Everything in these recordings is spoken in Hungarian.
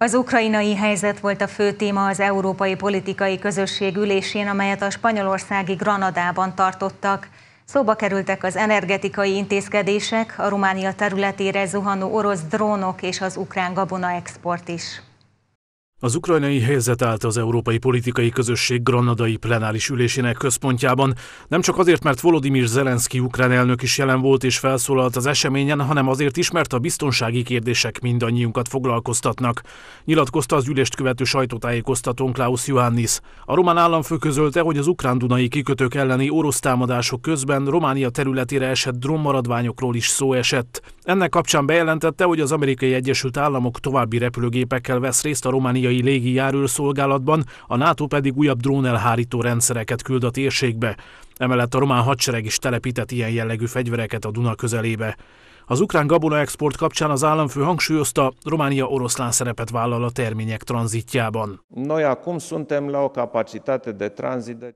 Az ukrajnai helyzet volt a fő téma az Európai Politikai Közösség ülésén, amelyet a spanyolországi Granadában tartottak. Szóba kerültek az energetikai intézkedések, a Románia területére zuhanó orosz drónok és az ukrán gabona export is. Az ukrajnai helyzet állt az Európai Politikai Közösség granadai plenáris ülésének központjában, nem csak azért, mert Volodymyr Zelenszky ukrán elnök is jelen volt és felszólalt az eseményen, hanem azért is, mert a biztonsági kérdések mindannyiunkat foglalkoztatnak. Nyilatkozta az ülést követő sajtótájékoztatón Klaus Johannis. A román államfő közölte, hogy az ukrán-dunai kikötők elleni orosz támadások közben Románia területére esett drónmaradványokról is szó esett. Ennek kapcsán bejelentette, hogy az amerikai Egyesült Államok további repülőgépekkel vesz részt a Románia szíriai légi járőrszolgálatban, a NATO pedig újabb drónelhárító rendszereket küld a térségbe. Emellett a román hadsereg is telepített ilyen jellegű fegyvereket a Duna közelébe. Az ukrán gabona export kapcsán az államfő hangsúlyozta, Románia oroszlán szerepet vállal a termények tranzitjában.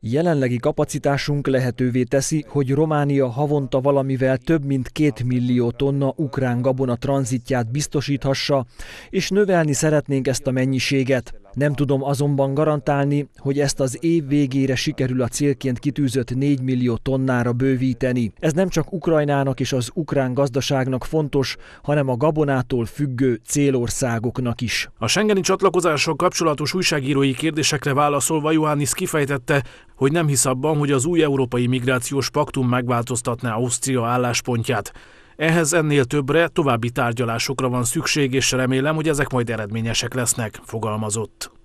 Jelenlegi kapacitásunk lehetővé teszi, hogy Románia havonta valamivel több mint két millió tonna ukrán gabona tranzitját biztosíthassa, és növelni szeretnénk ezt a mennyiséget. Nem tudom azonban garantálni, hogy ezt az év végére sikerül a célként kitűzött 4 millió tonnára bővíteni. Ez nem csak Ukrajnának és az ukrán gazdaságnak fontos, hanem a gabonától függő célországoknak is. A Schengeni csatlakozással kapcsolatos újságírói kérdésekre válaszolva Johannis kifejtette, hogy nem hisz abban, hogy az új európai migrációs paktum megváltoztatná Ausztria álláspontját. Ehhez ennél többre, további tárgyalásokra van szükség, és remélem, hogy ezek majd eredményesek lesznek, fogalmazott.